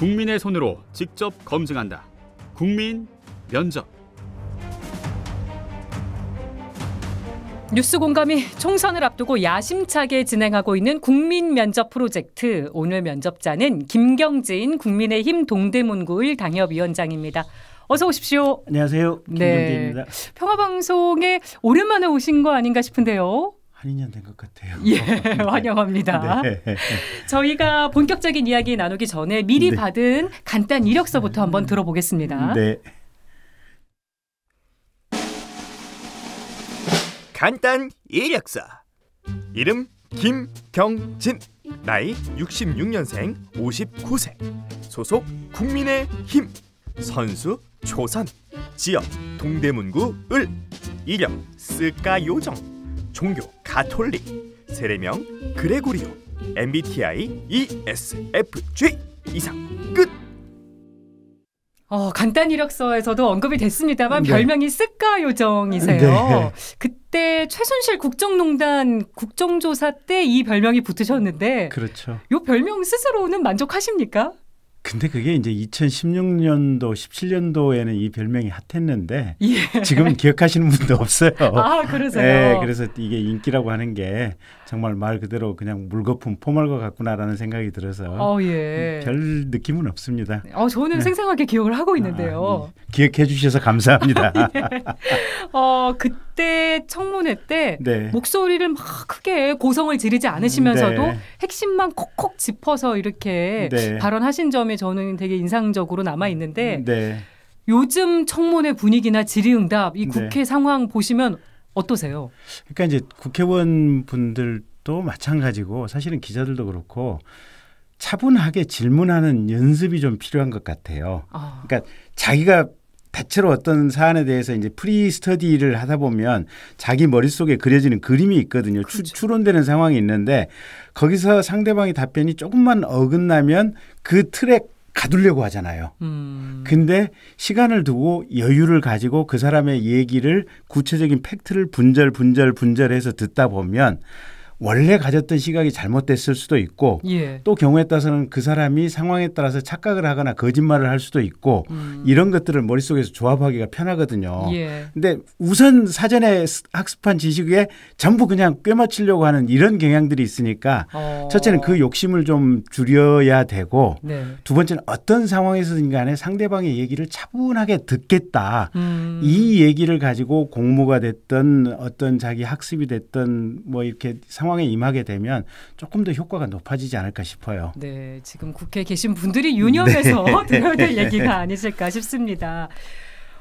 국민의 손으로 직접 검증한다. 국민 면접. 뉴스 공감이 총선을 앞두고 야심차게 진행하고 있는 국민 면접 프로젝트. 오늘 면접자는 김경진 국민의힘 동대문구일 당협위원장입니다. 어서 오십시오. 안녕하세요. 네. 김경진입니다. 네. 평화방송에 오랜만에 오신 거 아닌가 싶은데요. 한 2년 된 것 같아요. 예, 환영합니다. 네. 저희가 본격적인 이야기 나누기 전에 미리 네. 받은 간단 이력서부터 한번 들어보겠습니다. 네. 간단 이력서. 이름 김경진. 나이 66년생 59세. 소속 국민의힘. 선수 초선. 지역 동대문구 을. 이력 쓸까 요정. 종교 가톨릭 세례명 그레고리오 MBTI ESFJ 이상 끝. 어, 간단 이력서에서도 언급이 됐습니다만 네. 별명이 쓱까 요정이세요. 네. 그때 최순실 국정농단 국정조사 때 이 별명이 붙으셨는데 그렇죠. 요 별명 스스로는 만족하십니까? 근데 그게 이제 2016년도, 17년도에는 이 별명이 핫했는데 예. 지금 기억하시는 분도 없어요. 아 그러세요? 네, 그래서 이게 인기라고 하는 게 정말 말 그대로 그냥 물거품 포말과 같구나라는 생각이 들어서 어, 예. 음, 별 느낌은 없습니다. 어, 저는 네. 생생하게 기억을 하고 아, 있는데요. 아, 네. 기억해 주셔서 감사합니다. 예. 어 그때 청문회 때 네. 목소리를 막 크게 고성을 지르지 않으시면서도 네. 핵심만 콕콕 짚어서 이렇게 네. 발언하신 점 경험이 저는 되게 인상적으로 남아 있는데 음, 네. 요즘 청문회 분위기나 질의응답 이 네. 국회 네. 상황 보시면 어떠세요? 그러니까 이제 국회의원 분들도 마찬가지고 사실은 기자들도 그렇고 차분하게 질문하는 연습이 좀 필요한 것 같아요. 아. 그러니까 자기가 대체로 어떤 사안에 대해서 이제 프리 스터디를 하다 보면 자기 머릿속에 그려지는 그림이 있거든요. 그렇죠. 추, 론되는 상황이 있는데 거기서 상대방의 답변이 조금만 어긋나면 그 틀에 가두려고 하잖아요. 음. 근데 시간을 두고 여유를 가지고 그 사람의 얘기를 구체적인 팩트를 분절, 분절, 분절해서 듣다 보면 원래 가졌던 시각이 잘못됐을 수도 있고 예. 또 경우에 따라서는 그 사람이 상황에 따라서 착각을 하거나 거짓말을 할 수도 있고 음. 이런 것들을 머릿속에서 조합하기가 편하거든요. 그런데 예. 우선 사전에 학습한 지식에 전부 그냥 꿰맞추려고 하는 이런 경향들이 있으니까 어. 첫째는 그 욕심을 좀 줄여야 되고 네. 두 번째는 어떤 상황에서든 간에 상대방의 얘기를 차분하게 듣겠다. 음. 이 얘기를 가지고 공모가 됐던 어떤 자기 학습이 됐던 뭐 이렇게 상황 상황에 임하게 되면 조금 더 효과가 높아지지 않을까 싶어요. 네, 지금 국회에 계신 분들이 유념해서 네. 들어야 될 얘기가 아니실까 싶습니다.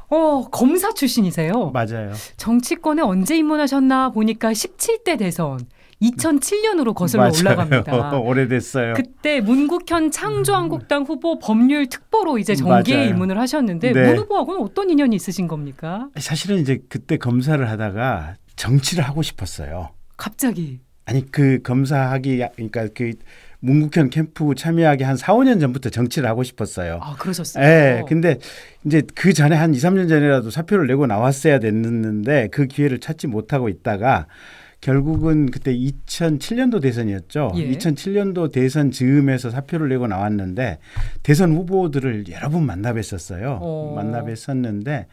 어, 검사 출신이세요. 맞아요. 정치권에 언제 입문하셨나 보니까 17대 대선 2007년으로 거슬러 맞아요. 올라갑니다. 오래됐어요. 그때 문국현 창조한국당 후보 법률 특보로 이제 정계에 맞아요. 입문을 하셨는데 네. 문 후보하고는 어떤 인연이 있으신 겁니까? 사실은 이제 그때 검사를 하다가 정치를 하고 싶었어요. 갑자기. 아니 그 검사하기 그러니까 그 문국현 캠프 참여하기 한 4, 5년 전부터 정치를 하고 싶었어요. 아, 그러셨어요? 예. 근데 이제 그 전에 한 2, 3년 전이라도 사표를 내고 나왔어야 됐는데 그 기회를 찾지 못하고 있다가 결국은 그때 2007년도 대선이었죠. 예. 2007년도 대선 즈음에서 사표를 내고 나왔는데 대선 후보들을 여러 분 만나 뵀었어요. 어. 만나 뵀었는데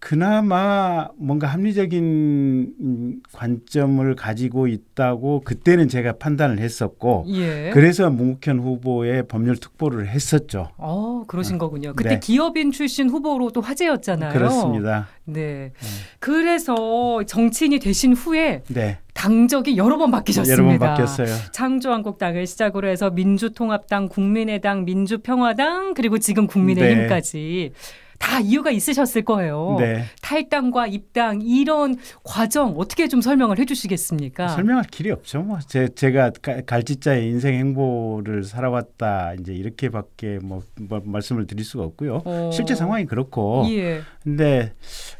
그나마 뭔가 합리적인 관점을 가지고 있다고 그때는 제가 판단을 했었고 예. 그래서 문국현 후보의 법률 특보를 했었죠. 어, 그러신 아, 거군요. 그때 네. 기업인 출신 후보로 또 화제였잖아요. 그렇습니다. 네. 음. 그래서 정치인이 되신 후에 네. 당적이 여러 번 바뀌셨습니다. 여러 번 바뀌었어요. 창조한국당을 시작으로 해서 민주통합당, 국민의당, 민주평화당 그리고 지금 국민의힘까지 네. 다 이유가 있으셨을 거예요. 네. 탈당과 입당 이런 과정 어떻게 좀 설명을 해주시겠습니까? 설명할 길이 없죠. 뭐 제, 제가 갈지자의 인생 행보를 살아왔다 이제 이렇게밖에 뭐, 뭐 말씀을 드릴 수가 없고요. 어. 실제 상황이 그렇고. 예. 근데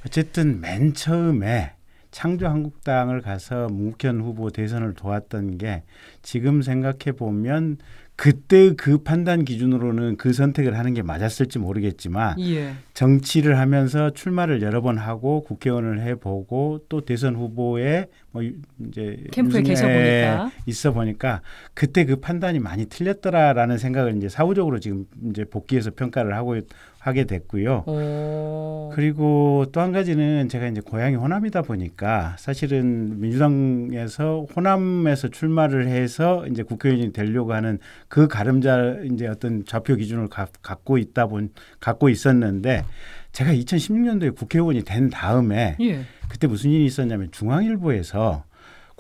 어쨌든 맨 처음에 창조한국당을 가서 문국현 후보 대선을 도왔던 게 지금 생각해 보면 그때 그 판단 기준으로는 그 선택을 하는 게 맞았을지 모르겠지만 예. 정치를 하면서 출마를 여러 번 하고 국회의원을 해보고 또 대선 후보에 뭐 이제 캠프에 계셔 보니까 있어 보니까 그때 그 판단이 많이 틀렸더라라는 생각을 이제 사후적으로 지금 이제 복귀해서 평가를 하고 하게 됐고요. 오. 그리고 또 한 가지는 제가 이제 고향이 호남이다 보니까 사실은 민주당에서 호남에서 출마를 해서 이제 국회의원이 되려고 하는 그 가름자 이제 어떤 좌표 기준을 가, 갖고 있다 본 갖고 있었는데 제가 2016년도에 국회의원이 된 다음에 예. 그때 무슨 일이 있었냐면 중앙일보에서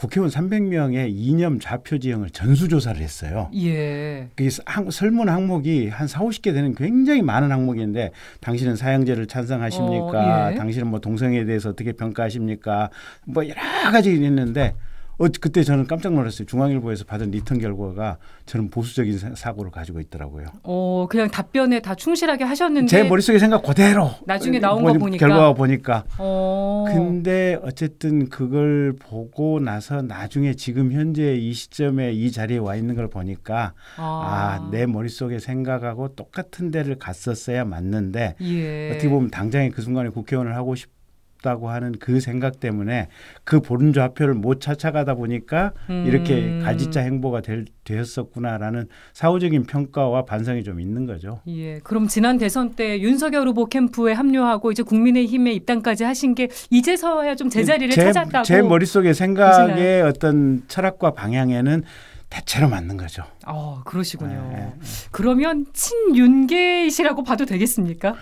국회의원 300명의 이념 좌표 지형을 전수조사를 했어요. 예. 그 설문 항목이 한 4, 50개 되는 굉장히 많은 항목인데 당신은 사형제를 찬성하십니까? 어, 예. 당신은 뭐 동성애에 대해서 어떻게 평가하십니까? 뭐 여러 가지 있는데 어, 그때 저는 깜짝 놀랐어요. 중앙일보에서 받은 리턴 결과가 저는 보수적인 사고를 가지고 있더라고요. 어, 그냥 답변에 다 충실하게 하셨는데 제 머릿속에 생각 그대로 나중에 나온 보, 거 뭐 보니까 결과가 보니까. 어. 근데 어쨌든 그걸 보고 나서 나중에 지금 현재 이 시점에 이 자리에 와 있는 걸 보니까 아, 아내 머릿속에 생각하고 똑같은 데를 갔었어야 맞는데 예. 어떻게 보면 당장에 그 순간에 국회의원을 하고 싶 없다고 하는 그 생각 때문에 그 보름주 화표를 못 찾아가다 보니까 음. 이렇게 가지자 행보가 될, 되었었구나라는 사후적인 평가와 반성이 좀 있는 거죠. 예. 그럼 지난 대선 때 윤석열 후보 캠프에 합류하고 이제 국민의힘에 입당까지 하신 게 이제서야 좀 제자리를 제, 찾았다고 제 머릿속에 생각의 보시나요? 어떤 철학과 방향에는 대체로 맞는 거죠. 아, 그러시군요. 네. 그러면 친윤계이시라고 봐도 되겠습니까?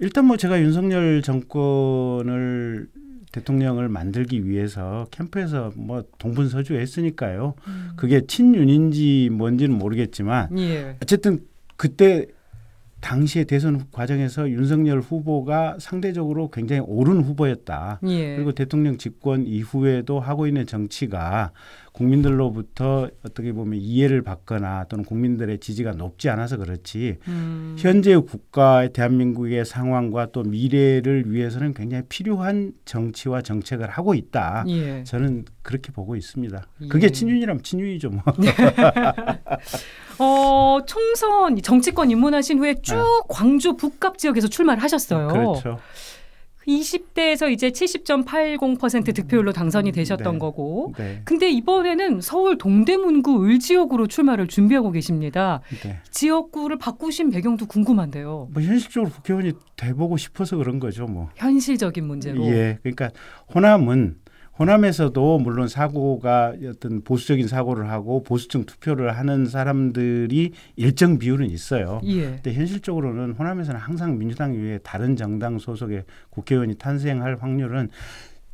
일단 뭐 제가 윤석열 정권을 대통령을 만들기 위해서 캠프에서 뭐 동분서주 했으니까요. 음. 그게 친윤인지 뭔지는 모르겠지만 예. 어쨌든 그때 당시의 대선 과정에서 윤석열 후보가 상대적으로 굉장히 옳은 후보였다. 예. 그리고 대통령 집권 이후에도 하고 있는 정치가 국민들로부터 어떻게 보면 이해를 받거나 또는 국민들의 지지가 높지 않아서 그렇지 음. 현재 국가 대한민국의 상황과 또 미래를 위해서는 굉장히 필요한 정치와 정책을 하고 있다. 예. 저는 그렇게 보고 있습니다. 예. 그게 친윤이라면 친윤이죠 뭐. 네. 어, 총선 정치권 입문하신 후에 쭉 아. 광주 북갑 지역에서 출마를 하셨어요. 그렇죠. 20대에서 이제 70.80% 득표율로 당선이 음, 되셨던 네. 거고. 네. 근데 이번에는 서울 동대문구 을지역으로 출마를 준비하고 계십니다. 네. 지역구를 바꾸신 배경도 궁금한데요. 뭐 현실적으로 국회의원이 돼보고 싶어서 그런 거죠, 뭐. 현실적인 문제로. 예. 그러니까 호남은 호남에서도 물론 사고가 어떤 보수적인 사고를 하고 보수층 투표를 하는 사람들이 일정 비율은 있어요. 예. 근데 현실적으로는 호남에서는 항상 민주당 외에 다른 정당 소속의 국회의원이 탄생할 확률은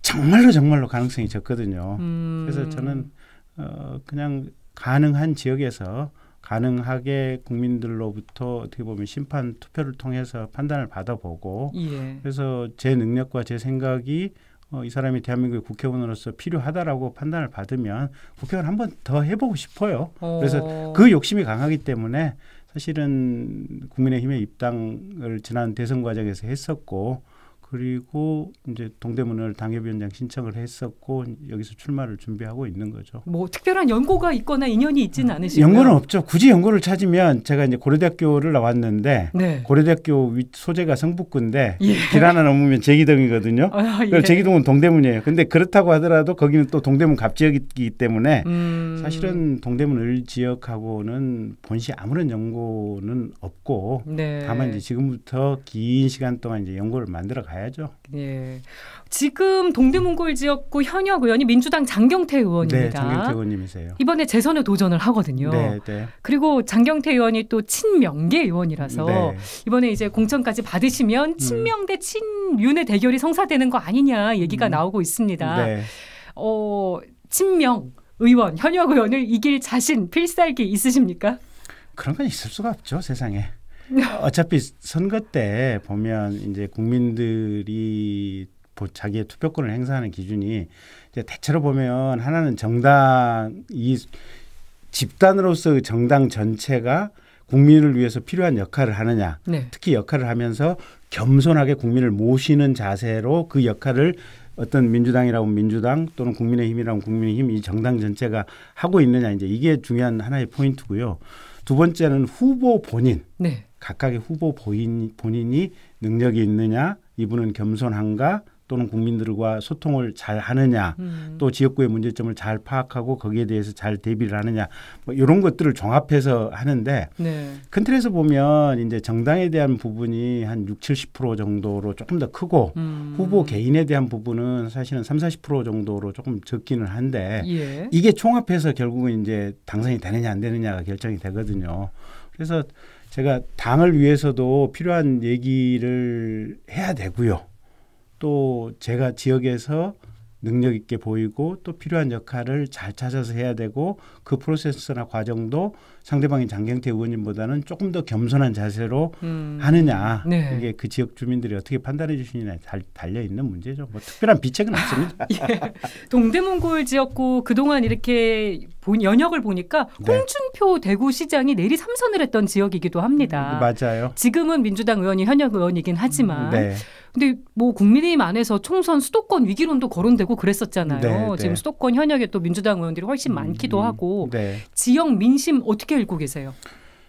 정말로 정말로 가능성이 적거든요. 음. 그래서 저는 어 그냥 가능한 지역에서 가능하게 국민들로부터 어떻게 보면 심판 투표를 통해서 판단을 받아보고 예. 그래서 제 능력과 제 생각이 어, 이 사람이 대한민국의 국회의원으로서 필요하다라고 판단을 받으면 국회의원 한 번 더 해보고 싶어요. 어. 그래서 그 욕심이 강하기 때문에 사실은 국민의힘에 입당을 지난 대선 과정에서 했었고 그리고 이제 동대문을 당협위원장 신청을 했었고 여기서 출마를 준비하고 있는 거죠. 뭐 특별한 연고가 있거나 인연이 있지는 않으시고요. 연고는 없죠. 굳이 연고를 찾으면 제가 이제 고려대학교를 나왔는데 네. 고려대학교 소재가 성북구인데 예. 길 하나 넘으면 제기동이거든요. 아, 예. 제기동은 동대문이에요. 근데 그렇다고 하더라도 거기는 또 동대문 갑지역이기 때문에 음. 사실은 동대문 을 지역하고는 본시 아무런 연고는 없고 네. 다만 이제 지금부터 긴 시간 동안 이제 연고를 만들어 가야 봐야죠. 예. 지금 동대문골 지역구 현역 의원이 민주당 장경태 의원입니다. 네, 장경태 의원님이세요. 이번에 재선에 도전을 하거든요. 네, 네. 그리고 장경태 의원이 또 친명계 의원이라서 네. 이번에 이제 공천까지 받으시면 음. 친명대 친윤의 대결이 성사되는 거 아니냐 얘기가 음. 나오고 있습니다. 네. 어, 친명 의원, 현역 의원을 이길 자신 필살기 있으십니까? 그런 건 있을 수가 없죠, 세상에. 어차피 선거 때 보면 이제 국민들이 자기의 투표권을 행사하는 기준이 이제 대체로 보면 하나는 정당 이 집단으로서의 정당 전체가 국민을 위해서 필요한 역할을 하느냐 네. 특히 역할을 하면서 겸손하게 국민을 모시는 자세로 그 역할을 어떤 민주당이라면 민주당 또는 국민의힘이라면 국민의힘 이 정당 전체가 하고 있느냐 이제 이게 중요한 하나의 포인트고요. 두 번째는 후보 본인. 네. 각각의 후보 본인, 본인이 능력이 있느냐, 이분은 겸손한가, 또는 국민들과 소통을 잘 하느냐, 음. 또 지역구의 문제점을 잘 파악하고 거기에 대해서 잘 대비를 하느냐, 뭐 이런 것들을 종합해서 하는데 네. 큰 틀에서 보면 이제 정당에 대한 부분이 한 6, 70% 정도로 조금 더 크고 음. 후보 개인에 대한 부분은 사실은 3, 40% 정도로 조금 적기는 한데 예. 이게 총합해서 결국은 이제 당선이 되느냐 안 되느냐가 결정이 되거든요. 그래서 제가 당을 위해서도 필요한 얘기를 해야 되고요. 또 제가 지역에서 능력 있게 보이고 또 필요한 역할을 잘 찾아서 해야 되고 그 프로세스나 과정도 상대방인 장경태 의원님보다는 조금 더 겸손한 자세로 음. 하느냐 네. 이게 그 지역 주민들이 어떻게 판단해 주시느냐에 달, 달려 있는 문제죠. 뭐 특별한 비책은 없습니다. 예. 동대문골 구지었고 그동안 이렇게 본 연역을 보니까 네. 홍준표 네. 대구시장이 내리 삼선을 했던 지역이기도 합니다. 맞아요. 지금은 민주당 의원이 현역 의원이긴 하지만 네. 근데 뭐 국민의힘 안에서 총선 수도권 위기론도 거론되고 그랬었잖아요. 네, 네. 지금 수도권 현역에 또 민주당 의원들이 훨씬 음, 많기도 하고 음, 네. 지역 민심 어떻게 읽고 계세요?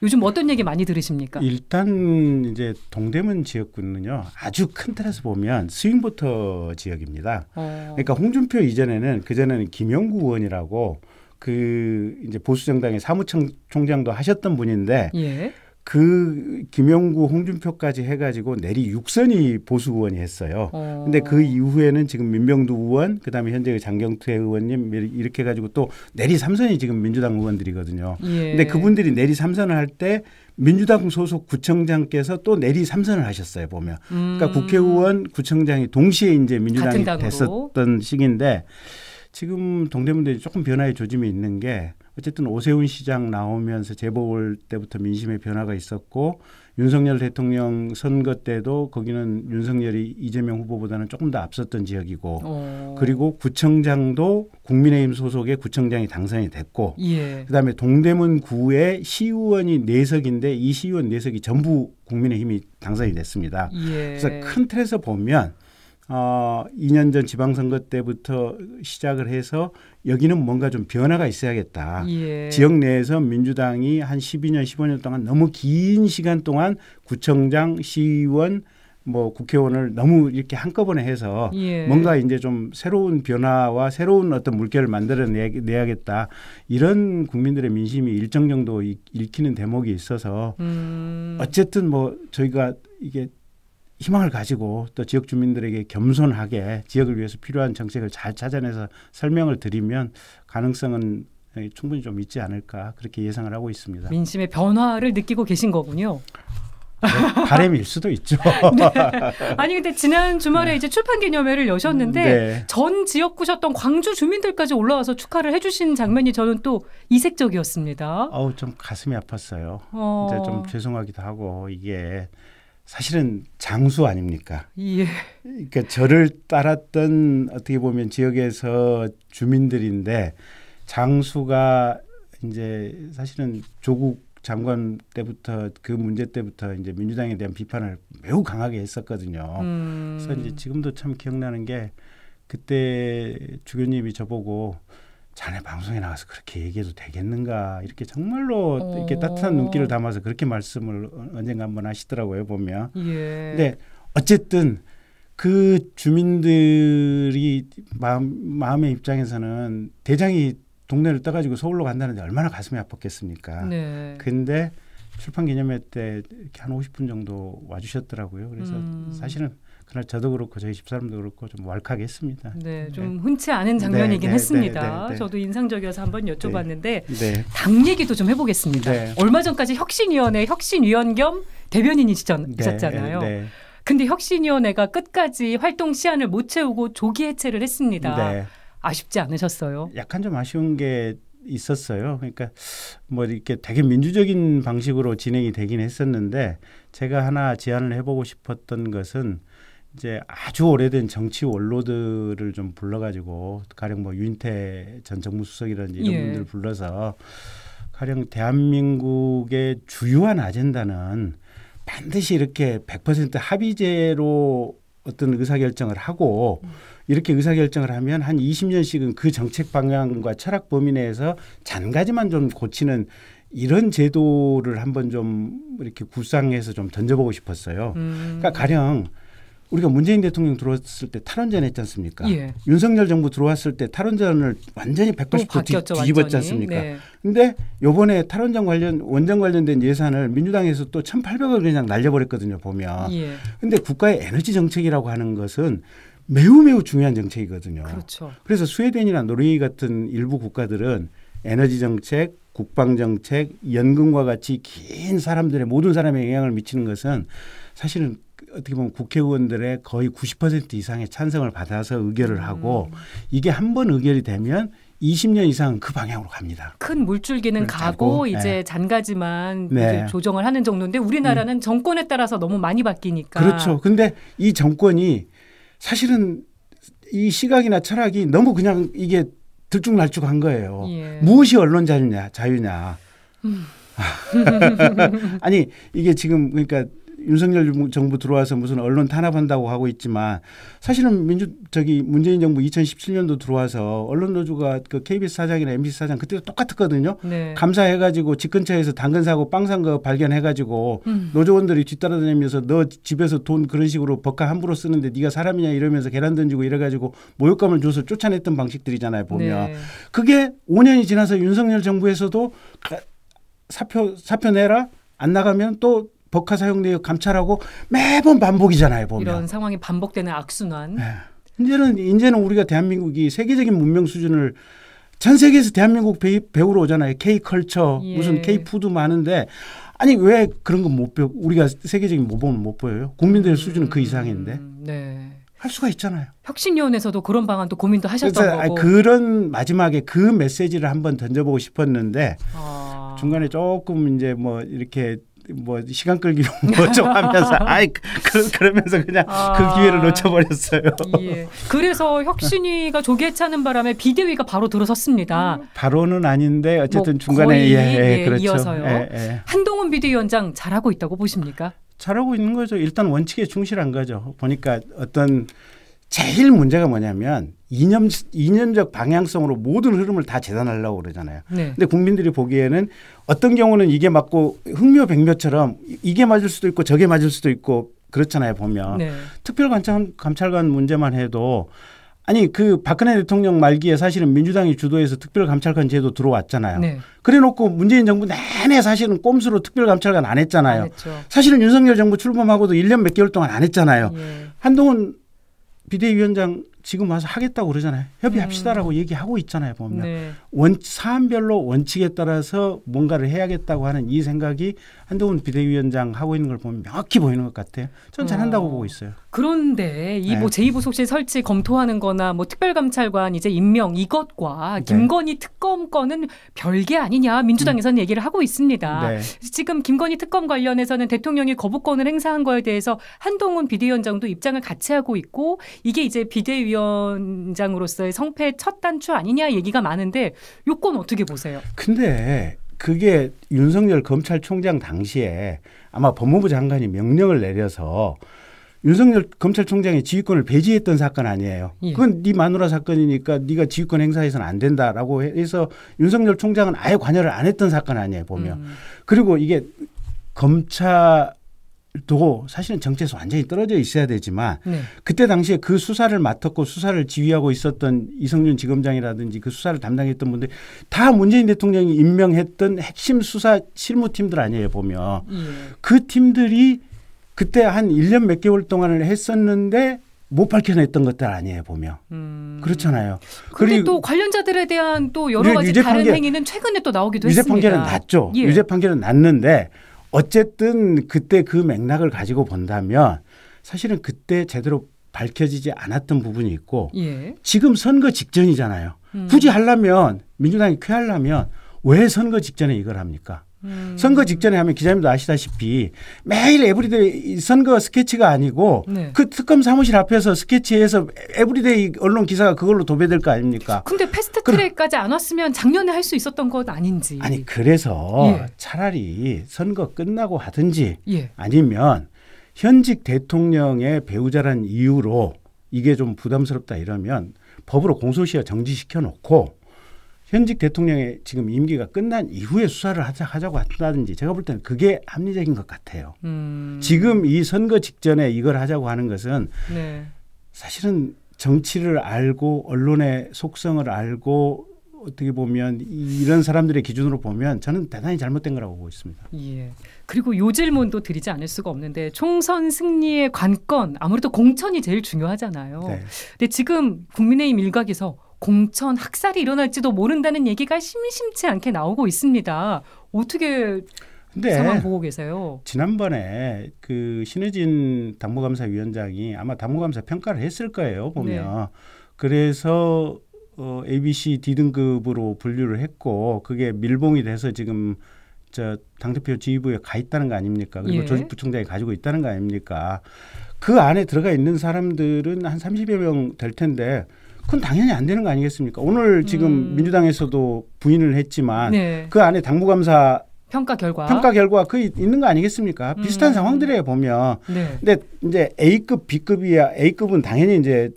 요즘 어떤 얘기 많이 들으십니까? 일단 이제 동대문 지역구는요 아주 큰 틀에서 보면 스윙부터 지역입니다. 어. 그러니까 홍준표 이전에는 그 전에는 김영구 의원이라고 그 이제 보수정당의 사무총장도 하셨던 분인데. 예. 그 김영구, 홍준표까지 해가지고 내리 육선이 보수 의원이 했어요. 어. 근데 그 이후에는 지금 민병두 의원, 그 다음에 현재 장경태 의원님 이렇게 해가지고 또 내리 삼선이 지금 민주당 의원들이거든요. 예. 근데 그분들이 내리 삼선을할 때 민주당 소속 구청장께서 또 내리 삼선을 하셨어요, 보면. 그러니까 음. 그러니까 국회의원, 구청장이 동시에 이제 민주당이 됐었던 시기인데 지금 동대문대에 조금 변화의 조짐이 있는 게 어쨌든 오세훈 시장 나오면서 재보궐 때부터 민심의 변화가 있었고 윤석열 대통령 선거 때도 거기는 윤석열이 이재명 후보보다는 조금 더 앞섰던 지역이고 오. 어. 그리고 구청장도 국민의힘 소속의 구청장이 당선이 됐고 예. 그다음에 동대문 구의 시의원이 내석인데 이 시의원 내석이 전부 국민의힘이 당선이 됐습니다. 예. 그래서 큰 틀에서 보면 어, 2년 전 지방선거 때부터 시작을 해서 여기는 뭔가 좀 변화가 있어야겠다. 예. 지역 내에서 민주당이 한 12년, 15년 동안 너무 긴 시간 동안 구청장, 시의원, 뭐 국회의원을 너무 이렇게 한꺼번에 해서 예. 뭔가 이제 좀 새로운 변화와 새로운 어떤 물결을 만들어내야겠다 이런 국민들의 민심이 일정 정도 읽히는 대목이 있어서 음. 어쨌든 뭐 저희가 이게 희망을 가지고 또 지역 주민들에게 겸손하게 지역을 위해서 필요한 정책을 잘 찾아내서 설명을 드리면 가능성은 충분히 좀 있지 않을까 그렇게 예상을 하고 있습니다. 민심의 변화를 느끼고 계신 거군요. 네, 바램일 수도 있죠. 네. 아니 근데 지난 주말에 네. 이제 출판 기념회를 여셨는데 네. 전 지역구셨던 광주 주민들까지 올라와서 축하를 해주신 장면이 저는 또 이색적이었습니다. 어우 좀 가슴이 아팠어요. 어... 이제 좀 죄송하기도 하고 이게 사실은 장수 아닙니까? 예. 그러니까 저를 따랐던 어떻게 보면 지역에서 주민들인데 장수가 이제 사실은 조국 장관 때부터 그 문제 때부터 이제 민주당에 대한 비판을 매우 강하게 했었거든요. 음. 그래서 이제 지금도 참 기억나는 게 그때 주교님이 저보고 자네 방송에 나가서 그렇게 얘기해도 되겠는가 이렇게 정말로 어. 이렇게 따뜻한 눈길을 담아서 그렇게 말씀을 어, 언젠가 한번 하시더라고요 보면. 예. 근데 어쨌든 그 주민들이 마음 마음의 입장에서는 대장이 동네를 떠가지고 서울로 간다는데 얼마나 가슴이 아팠겠습니까. 네. 근데 출판 기념회 때 이렇게 한 50분 정도 와주셨더라고요. 그래서 음. 사실은 그날 저도 그렇고 저희 집사람도 그렇고 좀 왈칵 했습니다. 네, 네. 좀 네. 흔치 않은 장면이긴 네, 네 했습니다. 네, 저도 인상적이어서 한번 여쭤봤는데 당 얘기도 좀 해보겠습니다. 얼마 전까지 혁신위원회 혁신위원 겸 대변인이셨잖아요. 근데 혁신위원회가 끝까지 활동 시한을 못 채우고 조기 해체를 했습니다. 아쉽지 않으셨어요? 약간 좀 아쉬운 게 있었어요. 그러니까 뭐 이렇게 되게 민주적인 방식으로 진행이 되긴 했었는데 제가 하나 제안을 해보고 싶었던 것은 이제 아주 오래된 정치 원로들을 좀 불러가지고 가령 뭐 윤태 전 정무수석이라든지 이런 예. 분들 불러서 가령 대한민국의 주요한 아젠다는 반드시 이렇게 100% 합의제로 어떤 의사결정을 하고 이렇게 의사결정을 하면 한 20년씩은 그 정책 방향과 철학 범위 내에서 잔가지만 좀 고치는 이런 제도를 한번 좀 이렇게 구상해서 좀 던져보고 싶었어요. 음. 그러니까 가령 우리가 문재인 대통령 들어왔을 때 탈원전 했지 않습니까? 예. 윤석열 정부 들어왔을 때 탈원전을 완전히 180도 뒤, 뒤집었지 않습니까? 네. 근데 요번에 탈원전 관련 원전 관련된 예산을 민주당에서 또 1,800억 그냥 날려버렸거든요, 보면. 예. 근데 국가의 에너지 정책이라고 하는 것은 매우 매우 중요한 정책이거든요. 그렇죠. 그래서 스웨덴이나 노르웨이 같은 일부 국가들은 에너지 정책, 국방 정책, 연금과 같이 긴 사람들의 모든 사람의 영향을 미치는 것은 사실은 어떻게 보면 국회의원들의 거의 90% 이상의 찬성을 받아서 의결을 하고 음. 이게 한 번 의결이 되면 20년 이상 그 방향으로 갑니다. 큰 물줄기는 가고 짜고, 예. 이제 네. 잔가지만 네. 이제 조정을 하는 정도인데 우리나라는 음. 정권에 따라서 너무 많이 바뀌니까. 그렇죠. 근데 이 정권이 사실은 이 시각이나 철학이 너무 그냥 이게 들쭉날쭉한 거예요. 예. 무엇이 언론 자유냐, 자유냐. 음. 아니 이게 지금 그러니까 윤석열 정부 들어와서 무슨 언론 탄압한다고 하고 있지만 사실은 민주 저기 문재인 정부 2017년도 들어와서 언론 노조가 그 KBS 사장이나 MBC 사장 그때도 똑같았거든요. 네. 감사해가지고 집 근처에서 당근 사고 빵산거 발견해가지고 음. 노조원들이 뒤따라다니면서 너 집에서 돈 그런 식으로 법카 함부로 쓰는데 네가 사람이냐 이러면서 계란 던지고 이래가지고 모욕감을 줘서 쫓아냈던 방식들이잖아요 보면 네. 그게 5년이 지나서 윤석열 정부에서도 사표 사표 내라 안 나가면 또 법화 사용 내역 감찰하고 매번 반복이잖아요 보면 이런 상황이 반복되는 악순환. 네. 이제는 이제는 우리가 대한민국이 세계적인 문명 수준을 전 세계에서 대한민국 배, 배우러 오잖아요. K 컬처 예. 무슨 K 푸드 많은데 아니 왜 그런 건못 배우 우리가 세계적인 모범을 못 보여요? 국민들 음, 수준은 그 이상인데. 네. 할 수가 있잖아요. 혁신위원회에서 도 그런 방안도 고민도 하셨던 거고. 그런 마지막에 그 메시지를 한번 던져보고 싶었는데 아. 중간에 조금 이제 뭐 이렇게 뭐 시간 끌기로 뭐 좀 하면서 아이 그, 그, 그러면서 그냥 아, 그 기회를 놓쳐버렸어요. 예. 그래서 혁신위가 조개차는 바람에 비대위가 바로 들어섰습니다. 바로는 아닌데 어쨌든 뭐 중간에 거의, 예, 예, 예 그렇죠. 이어서요. 예, 예. 한동훈 비대위원장 잘하고 있다고 보십니까? 잘하고 있는 거죠. 일단 원칙에 충실한 거죠. 보니까 어떤 제일 문제가 뭐냐면 이념 이념적 방향성으로 모든 흐름을 다 재단하려고 그러잖아요. 네. 근데 국민들이 보기에는 어떤 경우는 이게 맞고 흥묘백묘처럼 이게 맞을 수도 있고 저게 맞을 수도 있고 그렇잖아요 보면 네. 특별감찰관 문제만 해도 아니 그 박근혜 대통령 말기에 사실은 민주당이 주도해서 특별감찰관 제도 들어왔잖아요. 네. 그래놓고 문재인 정부 내내 사실은 꼼수로 특별감찰관 안 했잖아요. 안 사실은 윤석열 정부 출범하고도 1년 몇 개월 동안 안 했잖아요. 예. 한동훈 비대위원장 지금 와서 하겠다고 그러잖아요. 협의합시다라고 음. 얘기하고 있잖아요, 보면. 네. 원, 사안별로 원칙에 따라서 뭔가를 해야겠다고 하는 이 생각이 한동훈 비대위원장 하고 있는 걸 보면 명확히 보이는 것 같아요. 전 잘한다고 어. 보고 있어요. 그런데 이뭐 네. 제2부속실 설치 검토하는 거나 뭐 특별감찰관 이제 임명 이것과 네. 김건희 특검 건은 별개 아니냐 민주당에서는 음. 얘기를 하고 있습니다. 네. 지금 김건희 특검 관련해서는 대통령이 거부권을 행사한 거에 대해서 한동훈 비대위원장도 입장을 같이 하고 있고 이게 이제 비대위원 위원장으로서의 성패 첫 단추 아니냐 얘기가 많은데 요건 어떻게 보세요? 근데 그게 윤석열 검찰총장 당시에 아마 법무부 장관이 명령을 내려서 윤석열 검찰총장이 지휘권을 배제했던 사건 아니에요. 예. 그건 네 마누라 사건이니까 네가 지휘권 행사해서는 안 된다라고 해서 윤석열 총장은 아예 관여를 안 했던 사건 아니에요 보면. 음. 그리고 이게 검찰 도고 사실은 정체에서 완전히 떨어져 있어야 되지만 네. 그때 당시에 그 수사를 맡았고 수사를 지휘하고 있었던 이성윤 지검장이라든지 그 수사를 담당했던 분들 다 문재인 대통령이 임명했던 핵심 수사 실무팀들 아니에요 보면 예. 그 팀들이 그때 한 1년 몇 개월 동안을 했었는데 못 밝혀냈던 것들 아니에요 보면 음. 그렇잖아요. 그런데 또 관련자들에 대한 또 여러 가지 다른 판결, 행위는 최근에 또 나오기도 유죄 했습니다. 유죄 판결은 났죠. 예. 유죄 판결은 났는데 어쨌든 그때 그 맥락을 가지고 본다면 사실은 그때 제대로 밝혀지지 않았던 부분이 있고 예. 지금 선거 직전이잖아요. 음. 굳이 하려면 민주당이 쾌하려면 왜 선거 직전에 이걸 합니까? 음. 선거 직전에 하면 기자님도 아시다시피 매일 에브리데이 선거 스케치가 아니고 네. 그 특검 사무실 앞에서 스케치해서 에브리데이 언론 기사가 그걸로 도배될 거 아닙니까? 근데 패스트 트랙까지 안 왔으면 작년에 할 수 있었던 것 아닌지. 아니 그래서 예. 차라리 선거 끝나고 하든지 예. 아니면 현직 대통령의 배우자란 이유로 이게 좀 부담스럽다 이러면 법으로 공소시효 정지시켜 놓고 현직 대통령의 지금 임기가 끝난 이후에 수사를 하자, 하자고 한다든지 제가 볼 때는 그게 합리적인 것 같아요. 음. 지금 이 선거 직전에 이걸 하자고 하는 것은 네. 사실은 정치를 알고 언론의 속성을 알고 어떻게 보면 이런 사람들의 기준으로 보면 저는 대단히 잘못된 거라고 보고 있습니다. 예. 그리고 요 질문도 드리지 않을 수가 없는데 총선 승리의 관건 아무래도 공천이 제일 중요하잖아요. 네. 근데 지금 국민의힘 일각에서 공천 학살이 일어날지도 모른다는 얘기가 심심치 않게 나오고 있습니다. 어떻게 근데 상황 보고 계세요? 지난번에 그 신의진 당무감사위원장이 아마 당무감사 평가를 했을 거예요 보면 네. 그래서 어, ABC D등급으로 분류를 했고 그게 밀봉이 돼서 지금 저 당대표 지휘부에 가 있다는 거 아닙니까? 그리고 예. 조직부총장이 가지고 있다는 거 아닙니까? 그 안에 들어가 있는 사람들은 한 30여 명 될 텐데 그건 당연히 안 되는 거 아니겠습니까? 오늘 지금 음. 민주당에서도 부인을 했지만 네. 그 안에 당부감사 평가 결과 평가 결과 그 있는 거 아니겠습니까? 음. 비슷한 음. 상황들에 보면 네. 근데 이제 A급, B급이야 A급은 당연히 이제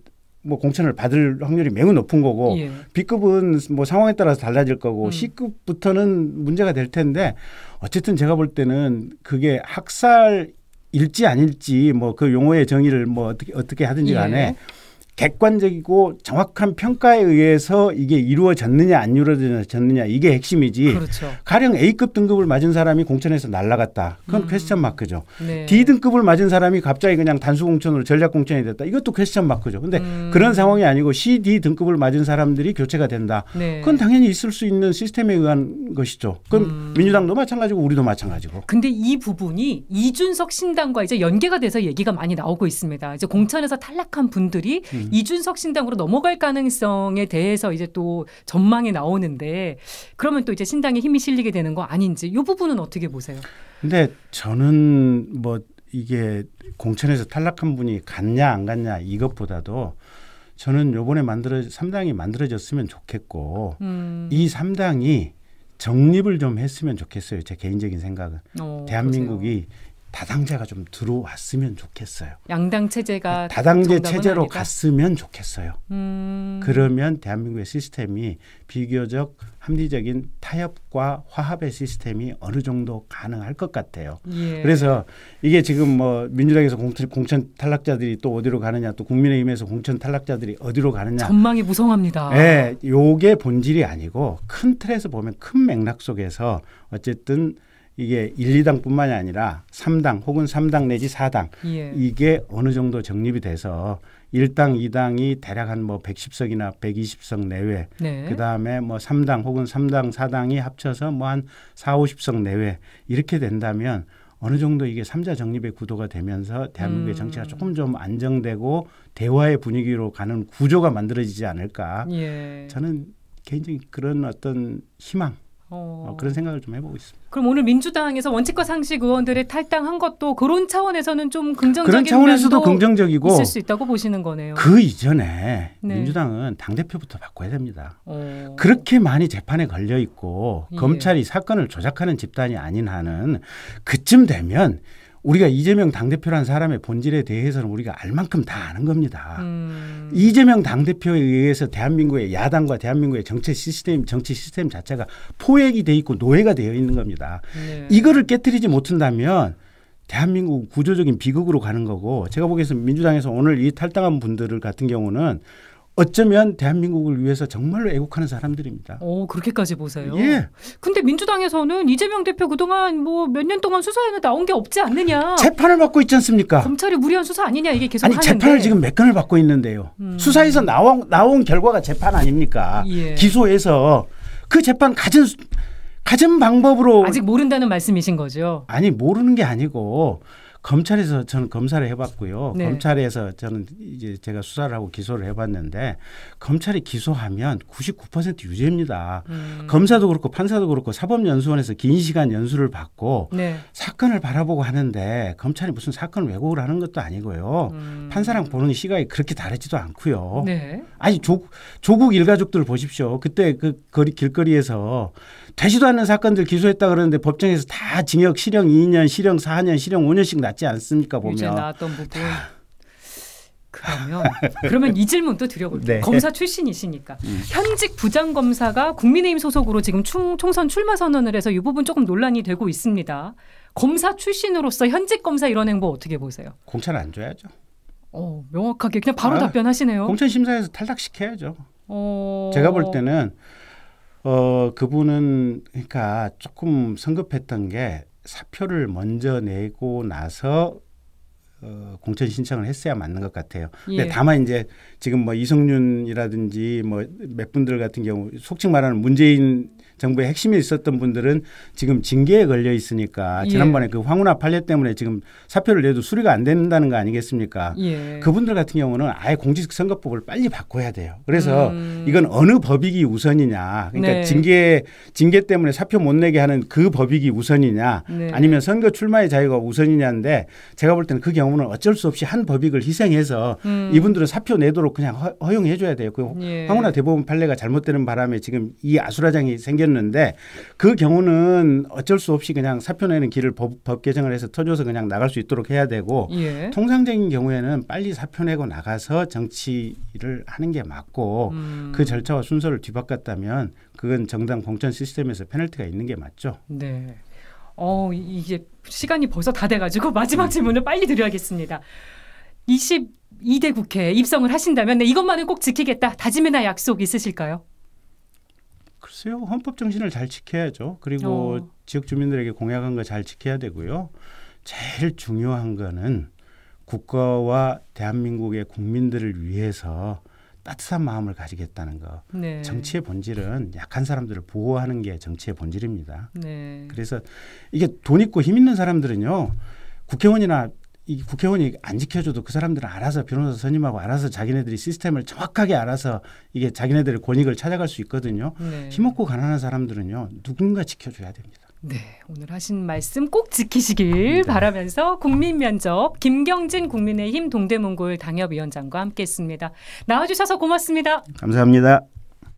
뭐 공천을 받을 확률이 매우 높은 거고 예. B급은 뭐 상황에 따라서 달라질 거고 음. C급부터는 문제가 될 텐데 어쨌든 제가 볼 때는 그게 학살일지 아닐지 뭐 그 용어의 정의를 뭐 어떻게 어떻게 하든지 예. 간에 예. 객관적이고 정확한 평가에 의해서 이게 이루어졌느냐 안 이루어졌느냐 이게 핵심이지. 그렇죠. 가령 A급 등급을 맞은 사람이 공천에서 날라갔다. 그건 음. 퀘스천 마크죠. 네. D 등급을 맞은 사람이 갑자기 그냥 단수 공천으로 전략 공천이 됐다. 이것도 퀘스천 마크죠. 근데 음. 그런 상황이 아니고 C, D 등급을 맞은 사람들이 교체가 된다. 네. 그건 당연히 있을 수 있는 시스템에 의한 것이죠. 그건 음. 민주당도 마찬가지고 우리도 마찬가지고. 근데 이 부분이 이준석 신당과 이제 연계가 돼서 얘기가 많이 나오고 있습니다. 이제 공천에서 탈락한 분들이 음. 음. 이준석 신당으로 넘어갈 가능성에 대해서 이제 또 전망이 나오는데 그러면 또 이제 신당에 힘이 실리게 되는 거 아닌지 이 부분은 어떻게 보세요? 근데 저는 뭐 이게 공천에서 탈락한 분이 갔냐 안 갔냐 이것보다도 저는 요번에 만들어 삼당이 만들어졌으면 좋겠고 음. 이 삼당이 정립을 좀 했으면 좋겠어요. 제 개인적인 생각은 어, 대한민국이 그러세요. 다당제가 좀 들어왔으면 좋겠어요. 양당 체제가 다당제 체제로 아니다. 갔으면 좋겠어요. 음... 그러면 대한민국의 시스템이 비교적 합리적인 타협과 화합의 시스템이 어느 정도 가능할 것 같아요. 예. 그래서 이게 지금 뭐 민주당에서 공천, 탈락자들이 또 어디로 가느냐, 또 국민의힘에서 공천 탈락자들이 어디로 가느냐. 전망이 무성합니다. 예, 요게 본질이 아니고 큰 틀에서 보면 큰 맥락 속에서 어쨌든 이게 일, 이당뿐만이 아니라 삼 당 혹은 삼 당 내지 사당 예. 이게 어느 정도 정립이 돼서 일당이당이 대략 한 뭐 백십석이나 백이십 석 내외. 네. 그다음에 뭐삼 당 혹은 삼당사당이 합쳐서 뭐 한 사오십 석 내외 이렇게 된다면 어느 정도 이게 삼자 정립의 구도가 되면서 대한민국의 음. 정치가 조금 좀 안정되고 대화의 분위기로 가는 구조가 만들어지지 않을까. 예. 저는 개인적인 그런 어떤 희망 어. 어. 그런 생각을 좀 해보고 있습니다. 그럼 오늘 민주당에서 원칙과 상식 의원들이 탈당한 것도 그런 차원에서는 좀 긍정적인 그런 차원에서도 긍정적이고 있을 수 있다고 보시는 거네요. 그 이전에 네. 민주당은 당 대표부터 바꿔야 됩니다. 어. 그렇게 많이 재판에 걸려 있고 예. 검찰이 사건을 조작하는 집단이 아닌 한은 그쯤 되면 우리가 이재명 당대표라는 사람의 본질에 대해서는 우리가 알 만큼 다 아는 겁니다. 음. 이재명 당대표에 의해서 대한민국의 야당과 대한민국의 정치 시스템, 정치 시스템 자체가 포획이 돼 있고 노예가 되어 있는 겁니다. 네. 이거를 깨뜨리지 못한다면 대한민국 구조적인 비극으로 가는 거고 제가 보기에는 민주당에서 오늘 이 탈당한 분들을 같은 경우는 어쩌면 대한민국을 위해서 정말로 애국하는 사람들입니다. 오, 그렇게까지 보세요. 예. 근데 민주당에서는 이재명 대표 그동안 뭐 몇 년 동안 수사에는 나온 게 없지 않느냐. 재판을 받고 있지 않습니까? 검찰이 무리한 수사 아니냐 이게 계속 아니, 하는데. 재판을 지금 몇 건을 받고 있는데요. 음. 수사에서 나온 나온 결과가 재판 아닙니까? 예. 기소해서 그 재판 가진 가진 방법으로 아직 모른다는 말씀이신 거죠. 아니, 모르는 게 아니고 검찰에서 저는 검사를 해봤고요. 네. 검찰에서 저는 이제 제가 수사를 하고 기소를 해봤는데 검찰이 기소하면 99% 유죄입니다. 음. 검사도 그렇고 판사도 그렇고 사법연수원에서 긴 시간 연수를 받고 네. 사건을 바라보고 하는데 검찰이 무슨 사건 왜곡을 하는 것도 아니고요. 음. 판사랑 보는 시각이 그렇게 다르지도 않고요. 네. 아니 조, 조국 일가족들 보십시오. 그때 그 거리, 길거리에서 되지도 않는 사건들 기소했다 그러는데 법정에서 다 징역 실형 2년, 실형 4년, 실형 5년씩 나 낫지 않습니까 보면 유죄 나왔던 부분 그러면 그러면 이 질문도 드려볼게요. 네. 검사 출신이시니까 음. 현직 부장 검사가 국민의힘 소속으로 지금 충, 총선 출마 선언을 해서 이 부분 조금 논란이 되고 있습니다. 검사 출신으로서 현직 검사 이런 행보 어떻게 보세요? 공천 안 줘야죠. 어 명확하게 그냥 바로 아, 답변하시네요. 공천 심사에서 탈락시켜야죠. 어... 제가 볼 때는 어 그분은 그러니까 조금 성급했던 게 사표를 먼저 내고 나서 어, 공천 신청을 했어야 맞는 것 같아요. 예. 근데 다만 이제 지금 뭐 이성윤이라든지 뭐 몇 분들 같은 경우 속칭 말하는 문재인 정부의 핵심에 있었던 분들은 지금 징계에 걸려 있으니까 예. 지난번에 예. 그 황운하 판례 때문에 지금 사표를 내도 수리가 안 된다는 거 아니겠습니까? 예. 그분들 같은 경우는 아예 공직선거법을 빨리 바꿔야 돼요. 그래서 음. 이건 어느 법익이 우선이냐. 그러니까 네. 징계 징계 때문에 사표 못 내게 하는 그 법익이 우선이냐 네. 아니면 선거 출마의 자유가 우선이냐인데 제가 볼 때는 그 경우는 어쩔 수 없이 한 법익을 희생해서 음. 이분들은 사표 내도록 그냥 허, 용해 줘야 돼요. 그 예. 황운하 대법원 판례가 잘못되는 바람에 지금 이 아수라장이 생겨 있었는데 그 경우는 어쩔 수 없이 그냥 사표 내는 길을 법, 법 개정을 해서 터줘서 그냥 나갈 수 있도록 해야 되고 예. 통상적인 경우에는 빨리 사표 내고 나가서 정치를 하는 게 맞고 음. 그 절차와 순서를 뒤바꿨다면 그건 정당 공천 시스템에서 페널티가 있는 게 맞죠. 네. 어, 이게 시간이 벌써 다 돼가지고 마지막 음. 질문을 빨리 드려야겠습니다. 22대 국회 입성을 하신다면 네, 이것만은 꼭 지키겠다 다짐이나 약속 있으실까요? 글쎄요. 헌법 정신을 잘 지켜야죠. 그리고 어. 지역 주민들에게 공약한 거 잘 지켜야 되고요. 제일 중요한 거는 국가와 대한민국의 국민들을 위해서 따뜻한 마음을 가지겠다는 거. 네. 정치의 본질은 약한 사람들을 보호하는 게 정치의 본질입니다. 네. 그래서 이게 돈 있고 힘 있는 사람들은요. 국회의원이나 이 국회의원이 안 지켜줘도 그 사람들은 알아서 변호사 선임하고 알아서 자기네들이 시스템을 정확하게 알아서 이게 자기네들의 권익을 찾아갈 수 있거든요. 네. 힘없고 가난한 사람들은요 누군가 지켜줘야 됩니다. 네, 오늘 하신 말씀 꼭 지키시길 네. 바라면서 국민 면접 김경진 국민의힘 동대문골 당협위원장과 함께했습니다. 나와주셔서 고맙습니다. 감사합니다.